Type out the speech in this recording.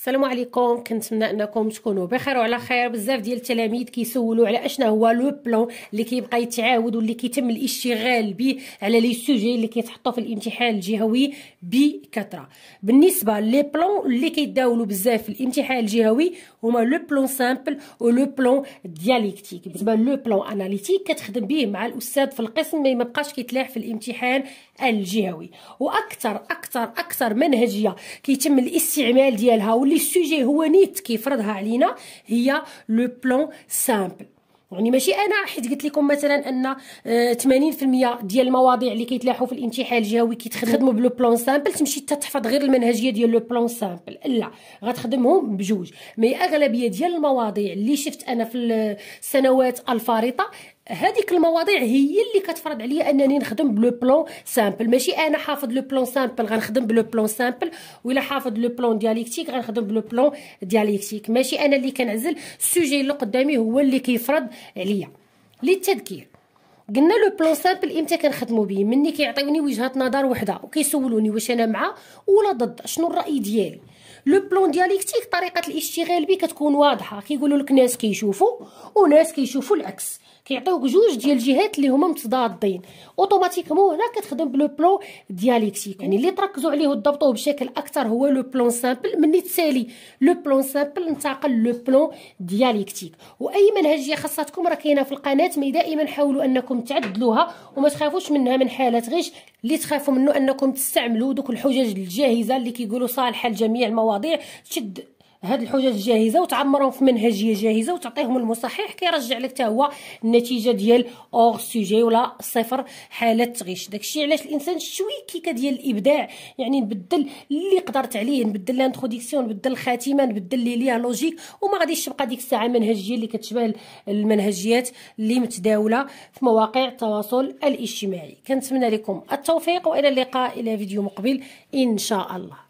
السلام عليكم كنتمنى انكم تكونوا بخير وعلى خير بزاف ديال التلاميذ كيسولوا على اشنا هو لو بلون اللي كيبقى يتعاود واللي كيتم الاشتغال به على لي سوجي اللي كيتحطوا في الامتحان الجهوي بكثره بالنسبه لي بلون اللي كيداولوا بزاف في الامتحان الجهوي هما لو بلون سامبل ولو بلون دياليكتيك بالنسبه لو بلون اناليتيك كتخدم به مع الاستاذ في القسم ما يبقاش كيتلاح في الامتحان الجهوي واكثر اكثر اكثر منهجيه كيتم الاستعمال ديالها واللي السوجي هو نيت كيفرضها علينا هي لو بلون سامبل يعني ماشي انا حيت قلت لكم مثلا ان 80% آه، ديال المواضيع اللي كيتلاحوا في الامتحان الجهوي كيتخدموا بلو بلون سامبل تمشي تحفظ غير المنهجيه ديال لو بلون سامبل لا غتخدمهم بجوج مي اغلبيه ديال المواضيع اللي شفت انا في السنوات الفارطه هذيك المواضيع هي اللي كتفرض عليا انني نخدم بلو بلون سامبل ماشي انا حافظ لو بلون سامبل غنخدم بلو بلون سامبل ولا حافظ لو بلون دياليكتيك غنخدم بلو بلون دياليكتيك ماشي انا اللي كنعزل السوجي اللي قدامي هو اللي كيفرض عليا للتذكير قلنا لو بلون سامبل امتى كنخدموا به مني كيعطيوني وجهه نظر وحده وكيسولوني واش انا مع ولا ضد شنو الراي ديالي لو بلون ديالكتيك طريقه الاشتغال به كتكون واضحه كيقولوا لك ناس كيشوفوا وناس كيشوفوا العكس كيعطيوك جوج ديال الجهات اللي هما متضادين اوتوماتيكمون هنا كتخدم بلو بلون ديالكتيك يعني اللي تركزوا عليه وتضبطوه بشكل اكثر هو لو بلون سامبل مني تسالي لو بلون سامبل انتقل لو بلون ديالكتيك واي منهجيه خاصتكم راه كاينه في القناه مي دائما حاولوا انكم انكم تعدلوها وما تخافوش منها من حالات غش اللي تخافوا منه انكم تستعملوا دوك الحجج الجاهزه اللي كيقولوا صالحه لجميع المواضيع تشد هاد الحجج جاهزه وتعمرهم في منهجيه جاهزه وتعطيهم المصحح كيرجع لك حتى هو النتيجه ديال اور سوجي ولا صفر حاله تغش داكشي علاش الانسان كيكه ديال الابداع يعني نبدل اللي قدرت عليه نبدل لانتروديكسيون نبدل الخاتمه نبدل لي لوجيك وما غاديش تبقى ديك الساعه منهجيه اللي كتشبه المنهجيات اللي متداوله في مواقع التواصل الاجتماعي كنتمنى لكم التوفيق والى اللقاء الى فيديو مقبل ان شاء الله